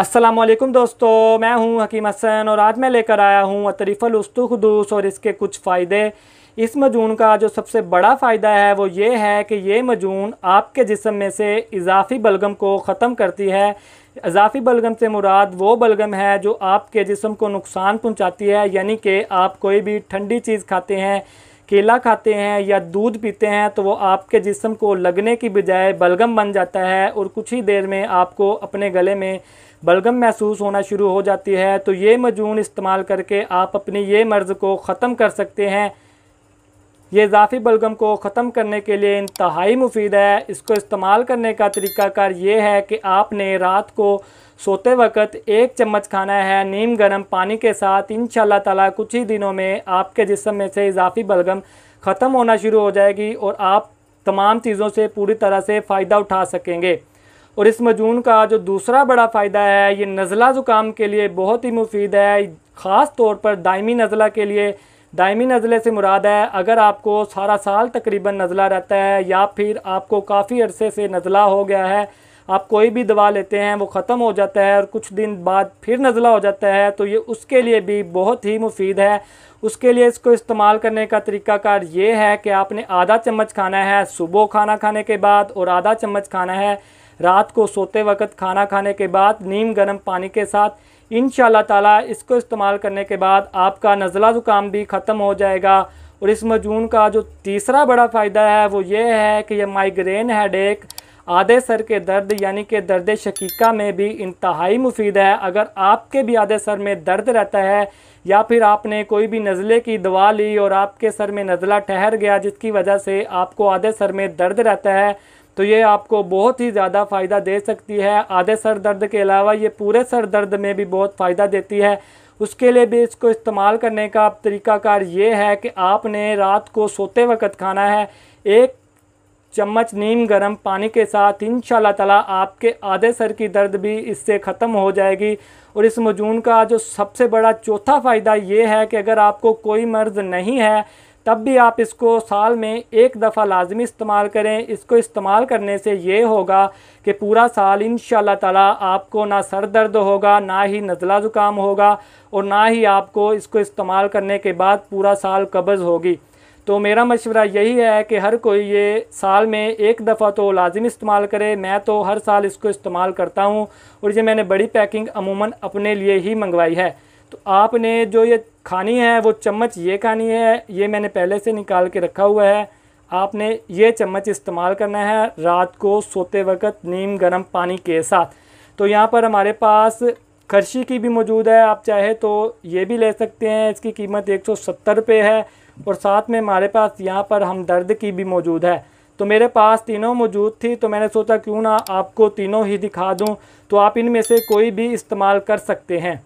असलम दोस्तों मैं हूं हकीम हसन और आज मैं लेकर आया हूं अतरीफ़ल उस्तुखदूस और इसके कुछ फ़ायदे इस मजून का जो सबसे बड़ा फ़ायदा है वो ये है कि ये मजून आपके जिसम में से इजाफ़ी बलगम को ख़त्म करती है इजाफ़ी बलगम से मुराद वो बलगम है जो आपके जिसम को नुकसान पहुंचाती है यानी कि आप कोई भी ठंडी चीज़ खाते हैं केला खाते हैं या दूध पीते हैं तो वो आपके जिस्म को लगने की बजाय बलगम बन जाता है और कुछ ही देर में आपको अपने गले में बलगम महसूस होना शुरू हो जाती है तो ये मजून इस्तेमाल करके आप अपनी ये मर्ज़ को ख़त्म कर सकते हैं ये इजाफी बलगम को ख़त्म करने के लिए इंतहाई मुफीद है इसको इस्तेमाल करने का तरीकाकार ये है कि आपने रात को सोते वक्त एक चम्मच खाना है नीम गर्म पानी के साथ इन ताला कुछ ही दिनों में आपके जिसम में से इजाफी बलगम ख़त्म होना शुरू हो जाएगी और आप तमाम चीज़ों से पूरी तरह से फ़ायदा उठा सकेंगे और इस मजून का जो दूसरा बड़ा फ़ायदा है ये नज़ला ज़ुकाम के लिए बहुत ही मुफीद है ख़ास तौर पर दायमी नज़ला के लिए दायमी नज़ले से मुराद है अगर आपको सारा साल तकरीबन नज़ला रहता है या फिर आपको काफ़ी अरसे से नज़ला हो गया है आप कोई भी दवा लेते हैं वो ख़त्म हो जाता है और कुछ दिन बाद फिर नज़ला हो जाता है तो ये उसके लिए भी बहुत ही मुफीद है उसके लिए इसको इस्तेमाल करने का तरीकाकार ये है कि आपने आधा चम्मच खाना है सुबह खाना खाने के बाद और आधा चम्मच खाना है रात को सोते वक्त खाना खाने के बाद नीम गर्म पानी के साथ इन ताला इसको इस्तेमाल करने के बाद आपका नज़ला ज़ुकाम भी ख़त्म हो जाएगा और इस मजून का जो तीसरा बड़ा फ़ायदा है वो ये है कि यह माइग्रेन हेडेक आधे सर के दर्द यानी कि दर्द शकीका में भी इंतहाई मुफीद है अगर आपके भी आधे सर में दर्द रहता है या फिर आपने कोई भी नज़ले की दवा ली और आपके सर में नज़ला ठहर गया जिसकी वजह से आपको आधे सर में दर्द रहता है तो ये आपको बहुत ही ज़्यादा फ़ायदा दे सकती है आधे सर दर्द के अलावा ये पूरे सर दर्द में भी बहुत फ़ायदा देती है उसके लिए भी इसको इस्तेमाल करने का तरीकाकार ये है कि आपने रात को सोते वक्त खाना है एक चम्मच नीम गर्म पानी के साथ इन ताला आपके आधे सर की दर्द भी इससे ख़त्म हो जाएगी और इस मजून का जो सबसे बड़ा चौथा फ़ायदा ये है कि अगर आपको कोई मर्ज़ नहीं है तब भी आप इसको साल में एक दफ़ा लाजमी इस्तेमाल करें इसको इस्तेमाल करने से ये होगा कि पूरा साल इन ताला आपको ना सर दर्द होगा ना ही नज़ला ज़ुकाम होगा और ना ही आपको इसको इस्तेमाल करने के बाद पूरा साल कब्ज़ होगी तो मेरा मशवरा यही है कि हर कोई ये साल में एक दफ़ा तो लाजम इस्तेमाल करे मैं तो हर साल इसको इस्तेमाल करता हूँ और ये मैंने बड़ी पैकिंग अमूमन अपने लिए ही मंगवाई है तो आपने जो ये खानी है वो चम्मच ये खानी है ये मैंने पहले से निकाल के रखा हुआ है आपने ये चम्मच इस्तेमाल करना है रात को सोते वक्त नीम गर्म पानी के साथ तो यहाँ पर हमारे पास खर्शी की भी मौजूद है आप चाहे तो ये भी ले सकते हैं इसकी कीमत एक सौ है और साथ में हमारे पास यहाँ पर हमदर्द की भी मौजूद है तो मेरे पास तीनों मौजूद थी तो मैंने सोचा क्यों ना आपको तीनों ही दिखा दूं तो आप इनमें से कोई भी इस्तेमाल कर सकते हैं